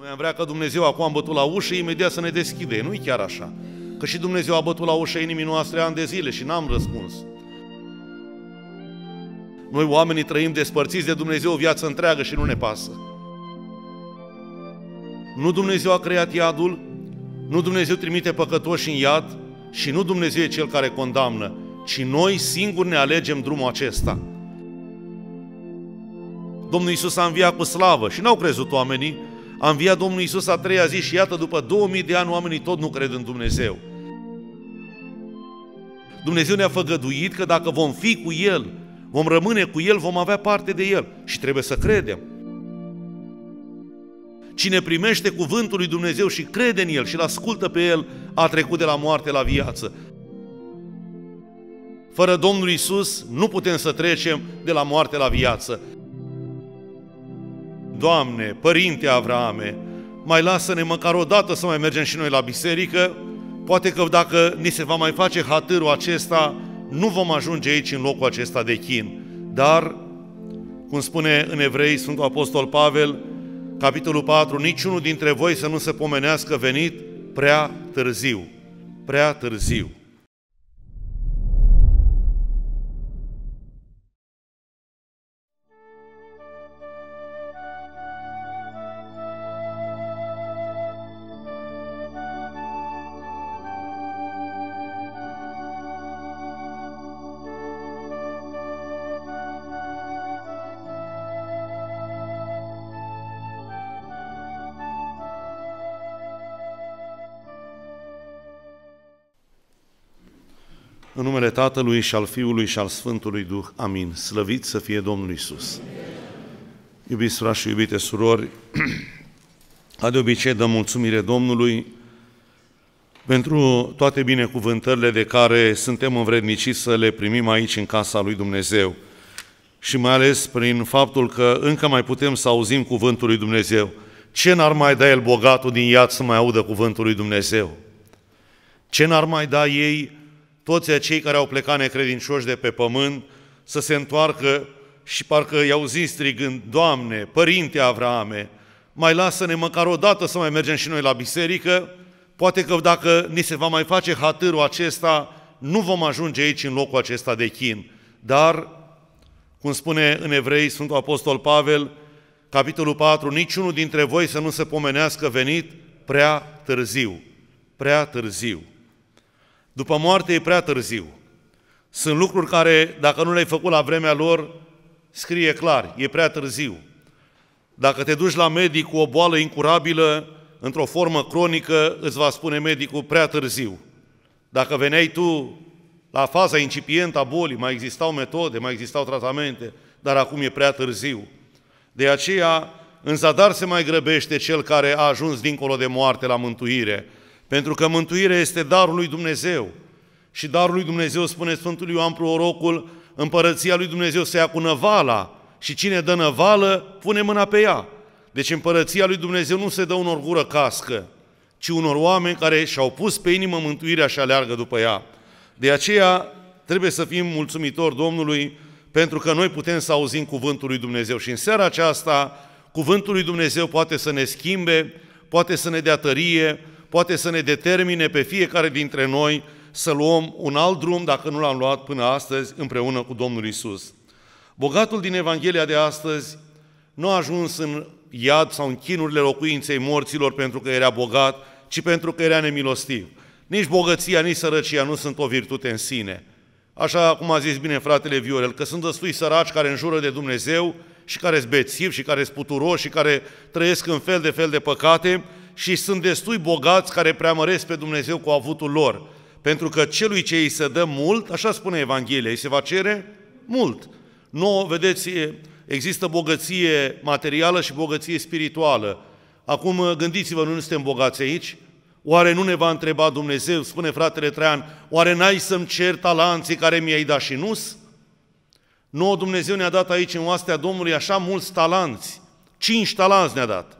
Noi am vrea că Dumnezeu acum a bătut la ușă, imediat să ne deschide. nu e chiar așa. Că și Dumnezeu a bătut la ușă inimii noastre ani de zile și n-am răspuns. Noi oamenii trăim despărțiți de Dumnezeu o viață întreagă și nu ne pasă. Nu Dumnezeu a creat iadul, nu Dumnezeu trimite păcătoși în iad și nu Dumnezeu e Cel care condamnă, ci noi singuri ne alegem drumul acesta. Domnul Isus a înviat cu slavă și n-au crezut oamenii, a înviat Domnul Isus a treia zi și iată, după 2000 de ani, oamenii tot nu cred în Dumnezeu. Dumnezeu ne-a făgăduit că dacă vom fi cu El, vom rămâne cu El, vom avea parte de El și trebuie să credem. Cine primește cuvântul lui Dumnezeu și crede în El și îl ascultă pe El, a trecut de la moarte la viață. Fără Domnul Isus nu putem să trecem de la moarte la viață. Doamne, Părinte Avrame, mai lasă-ne măcar o dată să mai mergem și noi la biserică, poate că dacă ni se va mai face hatârul acesta, nu vom ajunge aici în locul acesta de chin. Dar, cum spune în Evrei Sfântul Apostol Pavel, capitolul 4, niciunul dintre voi să nu se pomenească venit prea târziu. Prea târziu. În numele Tatălui și al Fiului și al Sfântului Duh. Amin. Slăvit să fie Domnul Isus. Iubiți frați și iubite surori, a de obicei dăm mulțumire Domnului pentru toate binecuvântările de care suntem învredniciți să le primim aici în casa lui Dumnezeu și mai ales prin faptul că încă mai putem să auzim cuvântul lui Dumnezeu. Ce n-ar mai da el bogatul din iad să mai audă cuvântul lui Dumnezeu? Ce n-ar mai da ei toți acei care au plecat necredincioși de pe pământ să se întoarcă și parcă i-au zis strigând, Doamne, Părinte Avraame, mai lasă-ne măcar o dată să mai mergem și noi la biserică, poate că dacă ni se va mai face hatârul acesta, nu vom ajunge aici în locul acesta de chin. Dar, cum spune în Evrei Sfântul Apostol Pavel, capitolul 4, niciunul dintre voi să nu se pomenească venit prea târziu. Prea târziu. După moarte e prea târziu. Sunt lucruri care, dacă nu le-ai făcut la vremea lor, scrie clar, e prea târziu. Dacă te duci la medic cu o boală incurabilă, într-o formă cronică, îți va spune medicul prea târziu. Dacă veneai tu la faza incipientă a bolii, mai existau metode, mai existau tratamente, dar acum e prea târziu. De aceea, în zadar se mai grăbește cel care a ajuns dincolo de moarte la mântuire, pentru că mântuirea este darul lui Dumnezeu. Și darul lui Dumnezeu, spune Sfântul Ioan Prorocul, împărăția lui Dumnezeu se ia cu năvala și cine dă năvală, pune mâna pe ea. Deci împărăția lui Dumnezeu nu se dă unor gură cască, ci unor oameni care și-au pus pe inimă mântuirea și aleargă după ea. De aceea trebuie să fim mulțumitori Domnului pentru că noi putem să auzim cuvântul lui Dumnezeu. Și în seara aceasta, cuvântul lui Dumnezeu poate să ne schimbe, poate să ne dea tărie, poate să ne determine pe fiecare dintre noi să luăm un alt drum dacă nu l-am luat până astăzi împreună cu Domnul Isus. Bogatul din Evanghelia de astăzi nu a ajuns în iad sau în chinurile locuinței morților pentru că era bogat, ci pentru că era nemilostiv. Nici bogăția, nici sărăcia nu sunt o virtute în sine. Așa cum a zis bine fratele Viorel, că sunt destui săraci care înjură de Dumnezeu și care sunt bețivi și care sunt puturoși și care trăiesc în fel de fel de păcate și sunt destui bogați care preamăresc pe Dumnezeu cu avutul lor. Pentru că celui ce îi se dă mult, așa spune Evanghelia, îi se va cere mult. Nu, vedeți, există bogăție materială și bogăție spirituală. Acum gândiți-vă, nu suntem bogați aici? Oare nu ne va întreba Dumnezeu, spune fratele Traian, oare n-ai să-mi cer talanții care mi-ai dat și nu No, Nouă Dumnezeu ne-a dat aici în oastea Domnului așa mulți talanți. Cinci talanți ne-a dat.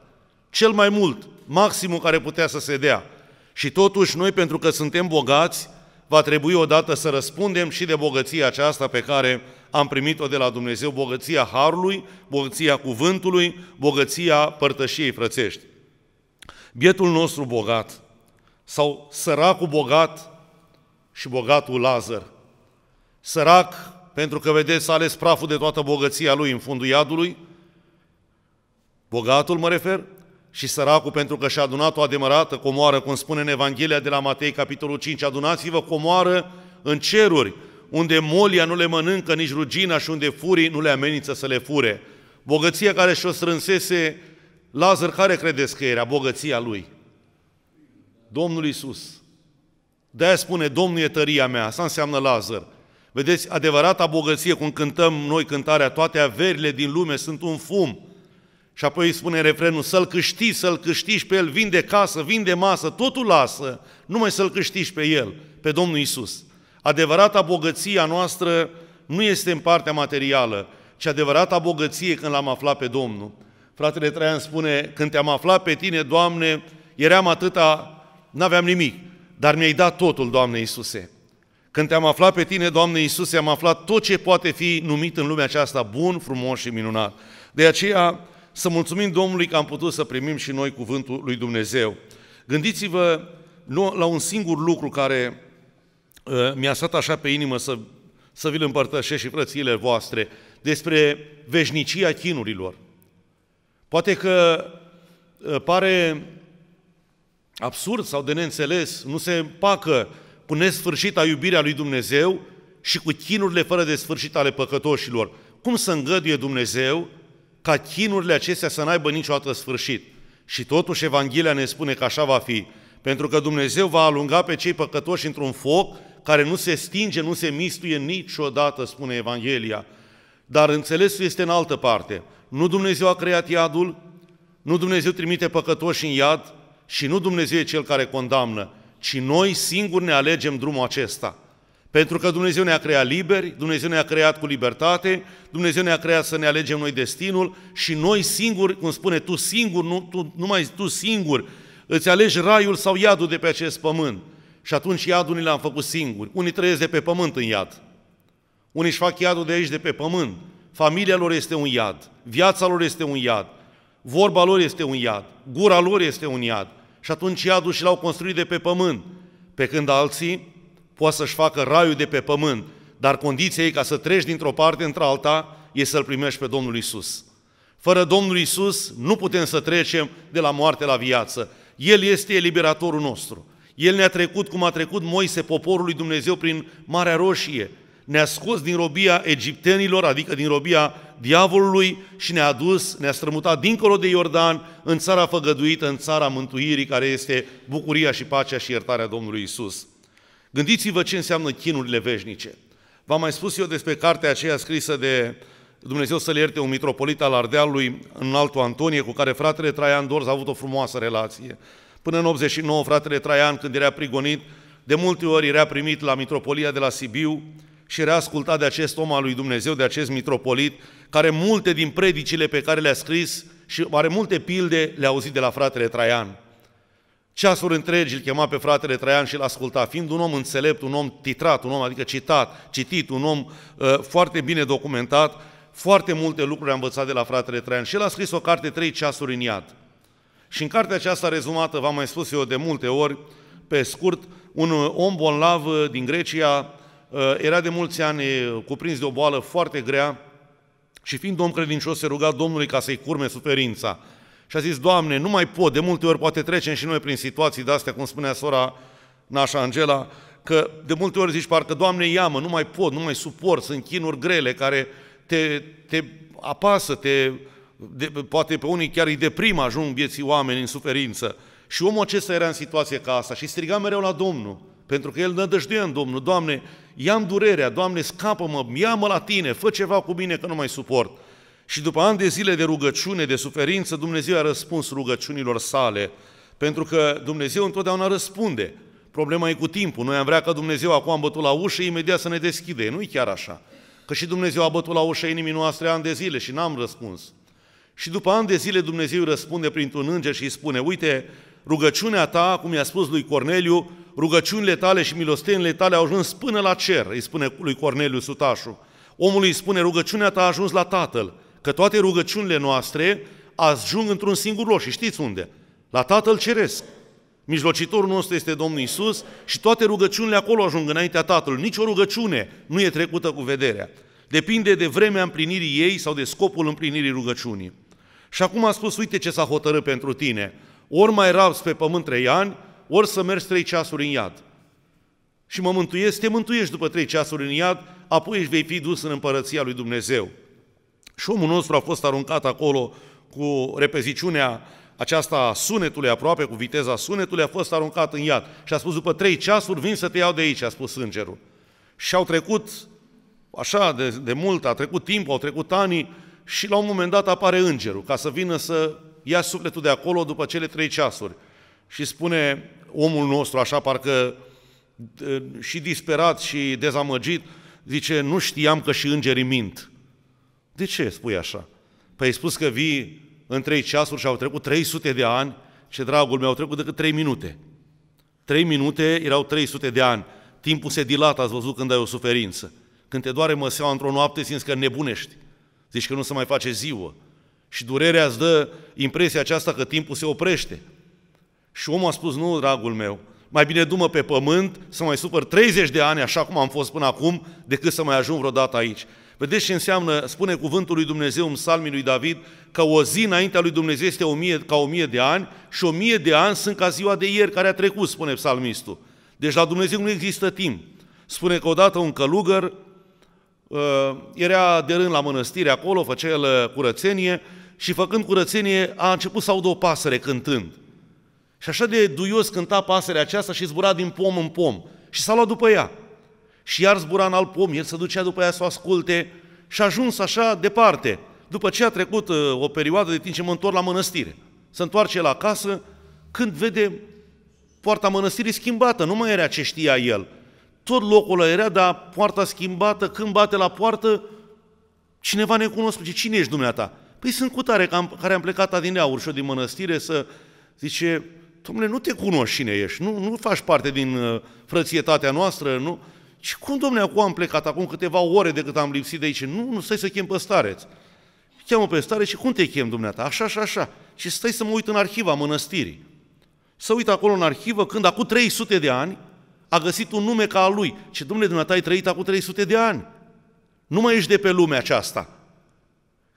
Cel mai mult maximul care putea să se dea. Și totuși noi, pentru că suntem bogați, va trebui odată să răspundem și de bogăția aceasta pe care am primit-o de la Dumnezeu, bogăția Harului, bogăția Cuvântului, bogăția părtășiei frățești. Bietul nostru bogat, sau săracul bogat și bogatul Lazar. Sărac, pentru că, vedeți, a ales praful de toată bogăția lui în fundul iadului, bogatul mă refer, și săracul pentru că și-a adunat o adevărată comoară, cum spune în Evanghelia de la Matei, capitolul 5, adunați-vă comoară în ceruri, unde molia nu le mănâncă nici rugina și unde furii nu le amenință să le fure. Bogăția care și-o strânsese Lazar, care credeți că era bogăția lui? Domnul Isus. De-aia spune, Domnul e tăria mea, asta înseamnă Lazar. Vedeți, adevărata bogăție, cum cântăm noi cântarea, toate averile din lume sunt un fum, și apoi îi spune refrenul, să-l câștigi, să-l câștigi pe el, vinde casă, vinde masă, totul lasă, numai să-l câștigi pe el, pe Domnul Isus. Adevărata bogăție a noastră nu este în partea materială, ci adevărata bogăție când l-am aflat pe Domnul. Fratele Traian spune, când te-am aflat pe tine, Doamne, eram atâta, n-aveam nimic, dar mi-ai dat totul, Doamne Iisuse. Când te-am aflat pe tine, Doamne Iisuse, am aflat tot ce poate fi numit în lumea aceasta bun, frumos și minunat. De aceea, să mulțumim Domnului că am putut să primim și noi cuvântul lui Dumnezeu. Gândiți-vă la un singur lucru care uh, mi-a stat așa pe inimă să, să vi-l împărtășesc și frățiile voastre, despre veșnicia chinurilor. Poate că uh, pare absurd sau de neînțeles, nu se împacă cu nesfârșita iubirea lui Dumnezeu și cu chinurile fără de sfârșit ale păcătoșilor. Cum să îngăduie Dumnezeu ca chinurile acestea să n-aibă niciodată sfârșit. Și totuși Evanghelia ne spune că așa va fi, pentru că Dumnezeu va alunga pe cei păcătoși într-un foc care nu se stinge, nu se mistuie niciodată, spune Evanghelia. Dar înțelesul este în altă parte. Nu Dumnezeu a creat iadul, nu Dumnezeu trimite păcătoși în iad și nu Dumnezeu e Cel care condamnă, ci noi singuri ne alegem drumul acesta – pentru că Dumnezeu ne-a creat liberi, Dumnezeu ne-a creat cu libertate, Dumnezeu ne-a creat să ne alegem noi destinul și noi singuri, cum spune, tu singur, nu, tu, numai tu singur, îți alegi raiul sau iadul de pe acest pământ. Și atunci iadul ni l-am făcut singuri. Unii trăiesc de pe pământ în iad. Unii își fac iadul de aici, de pe pământ. Familia lor este un iad. Viața lor este un iad. Vorba lor este un iad. Gura lor este un iad. Și atunci iadul și l-au construit de pe pământ. Pe când alții poate să-și facă raiul de pe pământ, dar condiția ei ca să treci dintr-o parte într-alta e să-L primești pe Domnul Isus. Fără Domnul Isus nu putem să trecem de la moarte la viață. El este eliberatorul nostru. El ne-a trecut cum a trecut Moise, poporul lui Dumnezeu, prin Marea Roșie. Ne-a scos din robia egiptenilor, adică din robia diavolului și ne-a dus, ne-a strămutat dincolo de Iordan, în țara făgăduită, în țara mântuirii, care este bucuria și pacea și iertarea Domnului Isus. Gândiți-vă ce înseamnă chinurile veșnice. V-am mai spus eu despre cartea aceea scrisă de Dumnezeu să l ierte un mitropolit al Ardealului, în altul Antonie, cu care fratele Traian Dorz a avut o frumoasă relație. Până în 89, fratele Traian, când era prigonit, de multe ori era primit la mitropolia de la Sibiu și era ascultat de acest om al lui Dumnezeu, de acest mitropolit, care multe din predicile pe care le-a scris și are multe pilde le-a auzit de la fratele Traian. Ceasuri întregi îl chema pe fratele Traian și îl asculta. Fiind un om înțelept, un om titrat, un om adică citat, citit, un om uh, foarte bine documentat, foarte multe lucruri a învățat de la fratele Traian. Și el a scris o carte, Trei ceasuri în iad. Și în cartea aceasta rezumată, v-am mai spus eu de multe ori, pe scurt, un uh, om bolnav uh, din Grecia uh, era de mulți ani uh, cuprins de o boală foarte grea și fiind om credincios se ruga Domnului ca să-i curme suferința. Și a zis, Doamne, nu mai pot, de multe ori poate trecem și noi prin situații de astea, cum spunea sora Nașa Angela, că de multe ori zici parcă, Doamne, ia-mă, nu mai pot, nu mai suport, sunt chinuri grele care te, te apasă, te, de, poate pe unii chiar îi deprim ajung vieții oameni în suferință. Și omul acesta era în situație ca asta și striga mereu la Domnul, pentru că el nădăjduia în Domnul, Doamne, i-am durerea, Doamne, scapă-mă, ia-mă la Tine, fă ceva cu mine că nu mai suport. Și după ani de zile de rugăciune, de suferință, Dumnezeu a răspuns rugăciunilor sale, pentru că Dumnezeu întotdeauna răspunde. Problema e cu timpul. Noi am vrea ca Dumnezeu acum am bătut la ușă, imediat să ne deschide. Nu e chiar așa. Că și Dumnezeu a bătut la ușa inimii noastre ani de zile și n-am răspuns. Și după ani de zile Dumnezeu răspunde printr-un înger și îi spune, uite, rugăciunea ta, cum i-a spus lui Corneliu, rugăciunile tale și milostenile tale au ajuns până la cer, îi spune lui Corneliu Sutașu. Omul îi spune, rugăciunea ta a ajuns la Tatăl că toate rugăciunile noastre ajung într-un singur loc și știți unde? La Tatăl Ceresc. Mijlocitorul nostru este Domnul Isus și toate rugăciunile acolo ajung înaintea Tatălui. Nici o rugăciune nu e trecută cu vederea. Depinde de vremea împlinirii ei sau de scopul împlinirii rugăciunii. Și acum a spus, uite ce s-a hotărât pentru tine. Ori mai rabzi pe pământ trei ani, ori să mergi trei ceasuri în iad. Și mă mântuiesc, te mântuiești după trei ceasuri în iad, apoi își vei fi dus în împărăția lui Dumnezeu. Și omul nostru a fost aruncat acolo cu repeziciunea aceasta a sunetului aproape, cu viteza sunetului, a fost aruncat în iad. Și a spus, după trei ceasuri, vin să te iau de aici, a spus îngerul. Și au trecut, așa de, de mult, a trecut timp, au trecut ani și la un moment dat apare îngerul, ca să vină să ia sufletul de acolo după cele trei ceasuri. Și spune omul nostru, așa parcă și disperat și dezamăgit, zice, nu știam că și îngerii mint. De ce spui așa? Păi ai spus că vii în trei ceasuri și au trecut 300 de ani și, dragul meu, au trecut decât trei minute. Trei minute erau 300 de ani. Timpul se dilată, ați văzut, când ai o suferință. Când te doare măseaua într-o noapte, simți că nebunești. Zici că nu se mai face ziua. Și durerea îți dă impresia aceasta că timpul se oprește. Și omul a spus, nu, dragul meu, mai bine dumă pe pământ să mai supăr 30 de ani, așa cum am fost până acum, decât să mai ajung vreodată aici. Vedeți ce înseamnă, spune cuvântul lui Dumnezeu în psalmii lui David, că o zi înaintea lui Dumnezeu este o mie, ca o mie de ani și o mie de ani sunt ca ziua de ieri care a trecut, spune psalmistul. Deci la Dumnezeu nu există timp. Spune că odată un călugăr uh, era de rând la mănăstire acolo, făcea el uh, curățenie și făcând curățenie a început să audă o pasăre cântând. Și așa de duios cânta pasărea aceasta și zbura din pom în pom și s-a luat după ea și iar zbura în alt pom, el se ducea după ea să o asculte și a ajuns așa departe. După ce a trecut uh, o perioadă de timp ce mă întorc la mănăstire, se întoarce la casă, când vede poarta mănăstirii schimbată, nu mai era ce știa el. Tot locul era, dar poarta schimbată, când bate la poartă, cineva necunoscut, zice, cine ești dumneata? Păi sunt cu tare, care am plecat aur și din mănăstire să, zice, domnule, nu te cunoști cine ești, nu, nu faci parte din uh, frățietatea noastră, nu? Și cum, domne, acum am plecat, acum câteva ore de cât am lipsit de aici? Nu, nu stai să chem pe stareț. Cheamă pe stare și cum te chem, dumneata? Așa, așa, așa. Și stai să mă uit în arhiva mănăstirii. Să uit acolo în arhivă când acum 300 de ani a găsit un nume ca al lui. Și, domne, dumneata, ai trăit acum 300 de ani. Nu mai ești de pe lumea aceasta.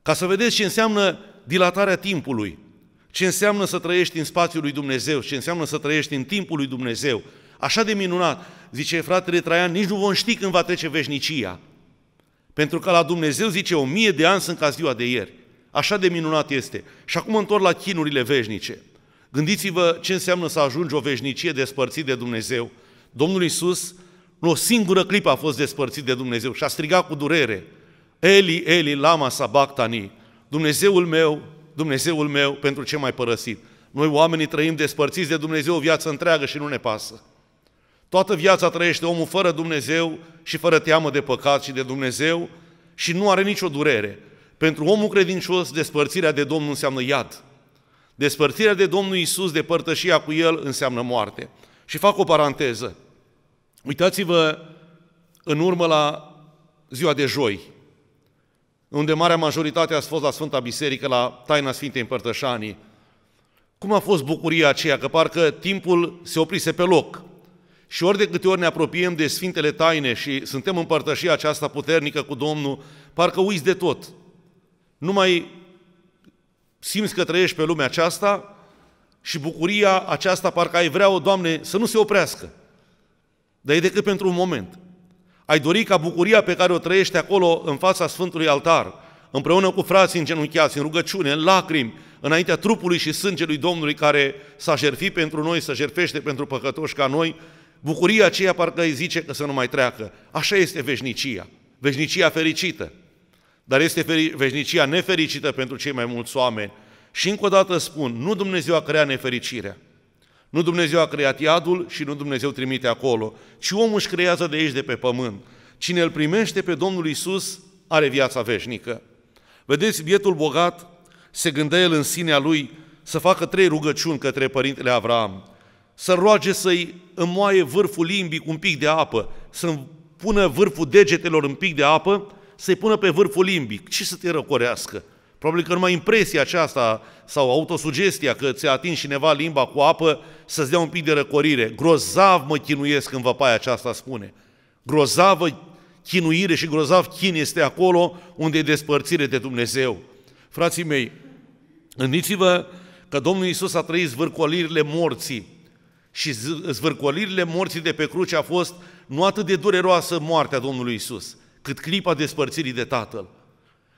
Ca să vedeți ce înseamnă dilatarea timpului, ce înseamnă să trăiești în spațiul lui Dumnezeu, ce înseamnă să trăiești în timpul lui Dumnezeu. Așa de minunat zice fratele Traian, nici nu vom ști când va trece veșnicia. Pentru că la Dumnezeu, zice, o mie de ani sunt ca ziua de ieri. Așa de minunat este. Și acum întorc la chinurile veșnice. Gândiți-vă ce înseamnă să ajungi o veșnicie despărțit de Dumnezeu. Domnul Iisus, în o singură clipă a fost despărțit de Dumnezeu și a strigat cu durere. Eli, Eli, lama sabachthani, Dumnezeul meu, Dumnezeul meu, pentru ce mai părăsit? Noi oamenii trăim despărțiți de Dumnezeu o viață întreagă și nu ne pasă. Toată viața trăiește omul fără Dumnezeu și fără teamă de păcat și de Dumnezeu și nu are nicio durere. Pentru omul credincios, despărțirea de Domnul înseamnă iad. Despărțirea de Domnul Isus, de părtășia cu El, înseamnă moarte. Și fac o paranteză. Uitați-vă în urmă la ziua de joi, unde marea majoritate a fost la Sfânta Biserică, la Taina Sfintei Împărtășanii. Cum a fost bucuria aceea, că parcă timpul se oprise pe loc. Și ori de câte ori ne apropiem de Sfintele Taine și suntem în aceasta puternică cu Domnul, parcă uiți de tot. Nu mai simți că trăiești pe lumea aceasta și bucuria aceasta parcă ai vrea-o, Doamne, să nu se oprească. Dar e decât pentru un moment. Ai dori ca bucuria pe care o trăiești acolo în fața Sfântului Altar, împreună cu frații îngenunchiați, în rugăciune, în lacrimi, înaintea trupului și sângelui Domnului care s-a jertfit pentru noi, să jertfește pentru păcătoși ca noi, Bucuria aceea parcă îi zice că să nu mai treacă. Așa este veșnicia, veșnicia fericită. Dar este feri- veșnicia nefericită pentru cei mai mulți oameni. Și încă o dată spun, nu Dumnezeu a creat nefericirea. Nu Dumnezeu a creat iadul și nu Dumnezeu trimite acolo, ci omul își creează de aici, de pe pământ. Cine îl primește pe Domnul Isus are viața veșnică. Vedeți, bietul bogat se gândea el în sinea lui să facă trei rugăciuni către părintele Avram să roage să-i înmoaie vârful limbii cu un pic de apă, să pună vârful degetelor un pic de apă, să-i pună pe vârful limbii. Ce să te răcorească? Probabil că numai impresia aceasta sau autosugestia că ți-a atins cineva limba cu apă să-ți dea un pic de răcorire. Grozav mă chinuiesc în văpaia aceasta spune. Grozavă chinuire și grozav chin este acolo unde e despărțire de Dumnezeu. Frații mei, gândiți-vă că Domnul Isus a trăit zvârcolirile morții, și zvârcolirile morții de pe cruce a fost nu atât de dureroasă moartea Domnului Isus, cât clipa despărțirii de Tatăl.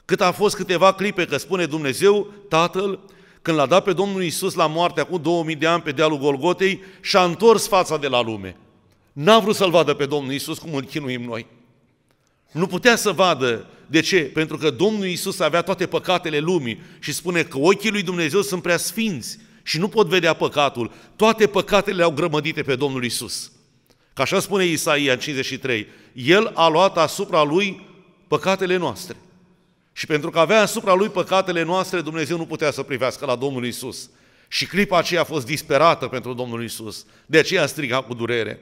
Cât a fost câteva clipe că spune Dumnezeu, Tatăl, când l-a dat pe Domnul Isus la moarte acum 2000 de ani pe dealul Golgotei și-a întors fața de la lume. N-a vrut să-L vadă pe Domnul Isus cum îl chinuim noi. Nu putea să vadă. De ce? Pentru că Domnul Isus avea toate păcatele lumii și spune că ochii lui Dumnezeu sunt prea sfinți și nu pot vedea păcatul, toate păcatele le-au grămădite pe Domnul Isus. Ca așa spune Isaia în 53, El a luat asupra Lui păcatele noastre. Și pentru că avea asupra Lui păcatele noastre, Dumnezeu nu putea să privească la Domnul Isus. Și clipa aceea a fost disperată pentru Domnul Isus. De aceea striga cu durere.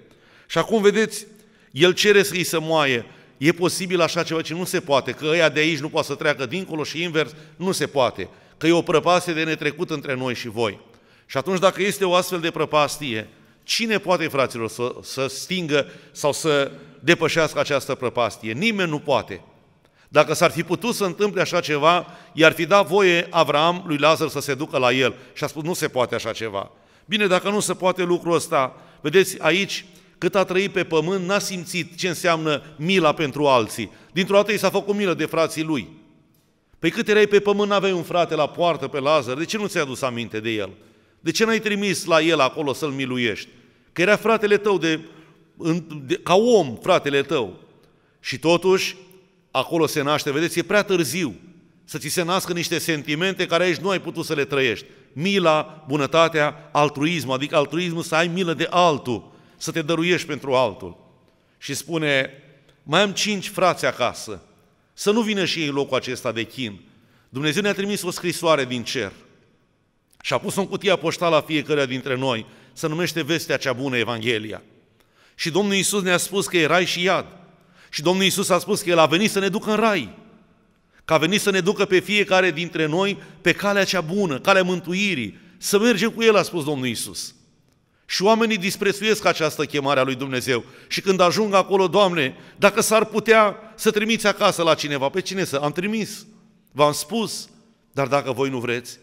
Și acum vedeți, el cere să-i se moaie. E posibil așa ceva ce nu se poate, că ăia de aici nu poate să treacă dincolo și invers, nu se poate. Că e o prăpastie de netrecut între noi și voi. Și atunci dacă este o astfel de prăpastie, cine poate, fraților, să, să stingă sau să depășească această prăpastie? Nimeni nu poate. Dacă s-ar fi putut să întâmple așa ceva, i-ar fi dat voie Avram lui Lazar să se ducă la el. Și a spus, nu se poate așa ceva. Bine, dacă nu se poate lucrul ăsta, vedeți, aici cât a trăit pe pământ, n-a simțit ce înseamnă mila pentru alții. Dintr-o dată i s-a făcut milă de frații lui. Păi cât erai pe pământ, aveai un frate la poartă, pe Lazar, de ce nu ți-ai adus aminte de el? De ce n-ai trimis la el acolo să-l miluiești? Că era fratele tău de, de, ca om, fratele tău. Și totuși, acolo se naște, vedeți, e prea târziu să ți se nască niște sentimente care aici nu ai putut să le trăiești. Mila, bunătatea, altruismul, adică altruismul să ai milă de altul, să te dăruiești pentru altul. Și spune, mai am cinci frați acasă, să nu vină și ei în locul acesta de chin. Dumnezeu ne-a trimis o scrisoare din cer – și a pus în cutia poștală a fiecăruia dintre noi, se numește Vestea cea bună, Evanghelia. Și Domnul Iisus ne-a spus că e rai și iad. Și Domnul Iisus a spus că El a venit să ne ducă în rai. Că a venit să ne ducă pe fiecare dintre noi pe calea cea bună, calea mântuirii. Să mergem cu El, a spus Domnul Iisus. Și oamenii disprețuiesc această chemare a lui Dumnezeu. Și când ajung acolo, Doamne, dacă s-ar putea să trimiți acasă la cineva, pe cine să? Am trimis, v-am spus, dar dacă voi nu vreți,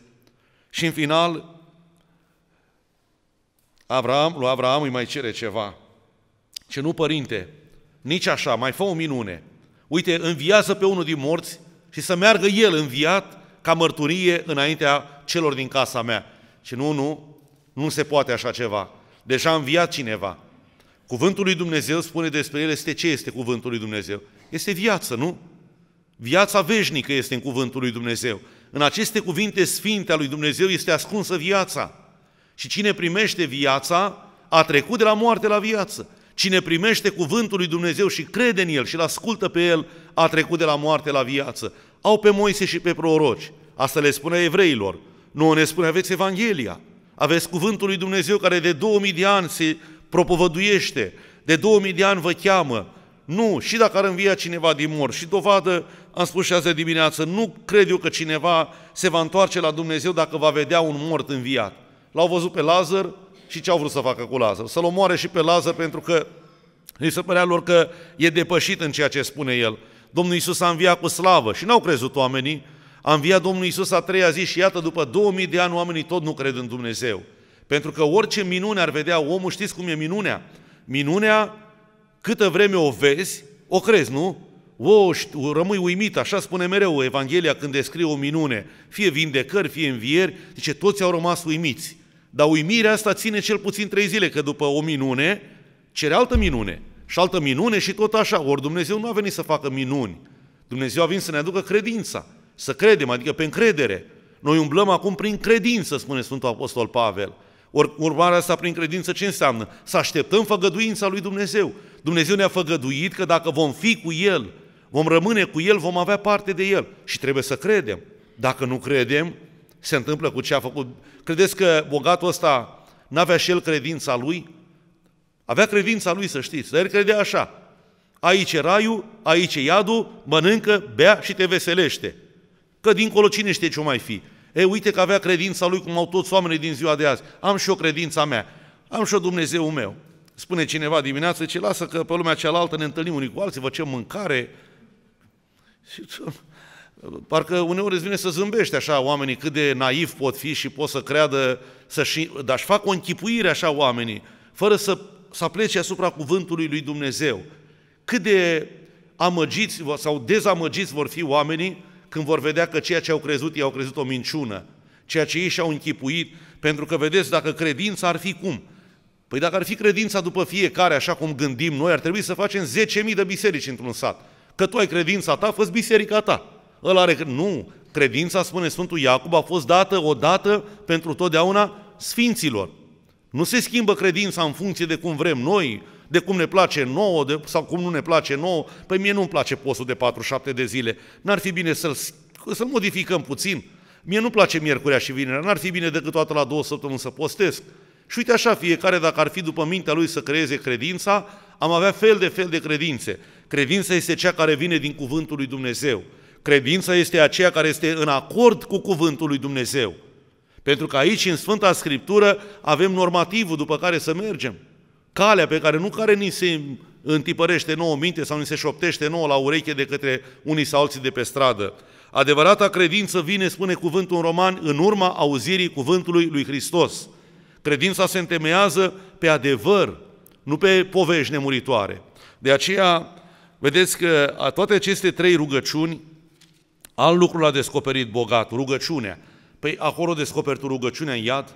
și în final, Avram, lui Avram îi mai cere ceva. Ce nu, părinte, nici așa, mai fă o minune. Uite, înviază pe unul din morți și să meargă el înviat ca mărturie înaintea celor din casa mea. Și nu, nu, nu se poate așa ceva. Deja a înviat cineva. Cuvântul lui Dumnezeu spune despre el este ce este cuvântul lui Dumnezeu? Este viață, nu? Viața veșnică este în cuvântul lui Dumnezeu. În aceste cuvinte sfinte a lui Dumnezeu este ascunsă viața. Și cine primește viața, a trecut de la moarte la viață. Cine primește cuvântul lui Dumnezeu și crede în el și îl ascultă pe el, a trecut de la moarte la viață. Au pe Moise și pe proroci. Asta le spune evreilor. Nu ne spune, aveți Evanghelia. Aveți cuvântul lui Dumnezeu care de 2000 de ani se propovăduiește, de 2000 de ani vă cheamă. Nu, și dacă ar învia cineva din mor, și dovadă am spus și azi de dimineață, nu cred eu că cineva se va întoarce la Dumnezeu dacă va vedea un mort înviat. L-au văzut pe Lazar și ce au vrut să facă cu Lazar? Să-l omoare și pe Lazar pentru că îi se părea lor că e depășit în ceea ce spune el. Domnul Iisus a înviat cu slavă și n-au crezut oamenii. A înviat Domnul Iisus a treia zi și iată, după 2000 de ani oamenii tot nu cred în Dumnezeu. Pentru că orice minune ar vedea omul, știți cum e minunea? Minunea, câtă vreme o vezi, o crezi, nu? o, rămâi uimit, așa spune mereu Evanghelia când descrie o minune, fie vindecări, fie învieri, zice, toți au rămas uimiți. Dar uimirea asta ține cel puțin trei zile, că după o minune cere altă minune și altă minune și tot așa. Ori Dumnezeu nu a venit să facă minuni. Dumnezeu a venit să ne aducă credința, să credem, adică pe încredere. Noi umblăm acum prin credință, spune Sfântul Apostol Pavel. Ori urmarea asta prin credință ce înseamnă? Să așteptăm făgăduința lui Dumnezeu. Dumnezeu ne-a făgăduit că dacă vom fi cu El, vom rămâne cu El, vom avea parte de El. Și trebuie să credem. Dacă nu credem, se întâmplă cu ce a făcut. Credeți că bogatul ăsta n-avea și el credința lui? Avea credința lui, să știți, dar el credea așa. Aici e raiul, aici e iadul, mănâncă, bea și te veselește. Că dincolo cine știe ce mai fi? E, uite că avea credința lui cum au toți oamenii din ziua de azi. Am și o credința mea, am și o Dumnezeu meu. Spune cineva dimineață, ce lasă că pe lumea cealaltă ne întâlnim unii cu alții, facem mâncare, și parcă uneori îți vine să zâmbești așa oamenii cât de naiv pot fi și pot să creadă, să și, dar își fac o închipuire așa oamenii, fără să, să plece asupra cuvântului lui Dumnezeu. Cât de amăgiți sau dezamăgiți vor fi oamenii când vor vedea că ceea ce au crezut, ei au crezut o minciună, ceea ce ei și-au închipuit, pentru că, vedeți, dacă credința ar fi cum? Păi dacă ar fi credința după fiecare, așa cum gândim noi, ar trebui să facem 10.000 de biserici într-un sat. Că tu ai credința ta, fă biserica ta. Îl are, nu, credința, spune Sfântul Iacob, a fost dată odată pentru totdeauna sfinților. Nu se schimbă credința în funcție de cum vrem noi, de cum ne place nouă de, sau cum nu ne place nouă. Păi mie nu-mi place postul de 47 de zile. N-ar fi bine să-l, să modificăm puțin. Mie nu place miercurea și vinerea. N-ar fi bine decât toată la două săptămâni să postesc. Și uite așa, fiecare dacă ar fi după mintea lui să creeze credința, am avea fel de fel de credințe. Credința este cea care vine din cuvântul lui Dumnezeu. Credința este aceea care este în acord cu cuvântul lui Dumnezeu. Pentru că aici, în Sfânta Scriptură, avem normativul după care să mergem. Calea pe care nu care ni se întipărește nouă minte sau ni se șoptește nouă la ureche de către unii sau alții de pe stradă. Adevărata credință vine, spune cuvântul în roman, în urma auzirii cuvântului lui Hristos. Credința se întemeiază pe adevăr, nu pe povești nemuritoare. De aceea, Vedeți că toate aceste trei rugăciuni, al lucru l-a descoperit bogat. rugăciunea. Păi acolo descoperi tu rugăciunea în iad,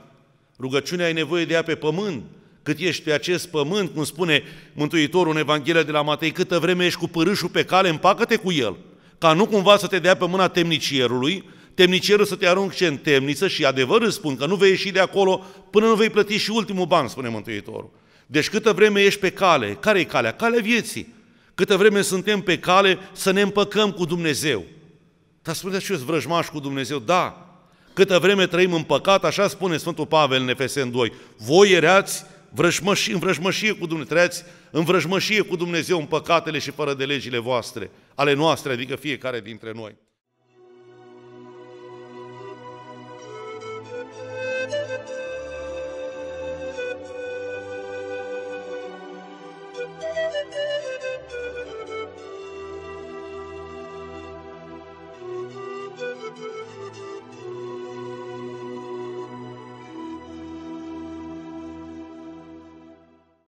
rugăciunea ai nevoie de ea pe pământ, cât ești pe acest pământ, cum spune Mântuitorul în Evanghelia de la Matei, câtă vreme ești cu părâșul pe cale, împacă-te cu el, ca nu cumva să te dea pe mâna temnicierului, temnicierul să te arunce în temniță și adevărul spun că nu vei ieși de acolo până nu vei plăti și ultimul ban, spune Mântuitorul. Deci câtă vreme ești pe cale, care e calea? Calea vieții câtă vreme suntem pe cale să ne împăcăm cu Dumnezeu. Dar spunea și eu vrăjmaș cu Dumnezeu, da. Câtă vreme trăim în păcat, așa spune Sfântul Pavel în Efesen 2, voi erați vrăjmăși, în vrăjmășie cu Dumnezeu, trăiați în vrăjmășie cu Dumnezeu în păcatele și fără de legile voastre, ale noastre, adică fiecare dintre noi.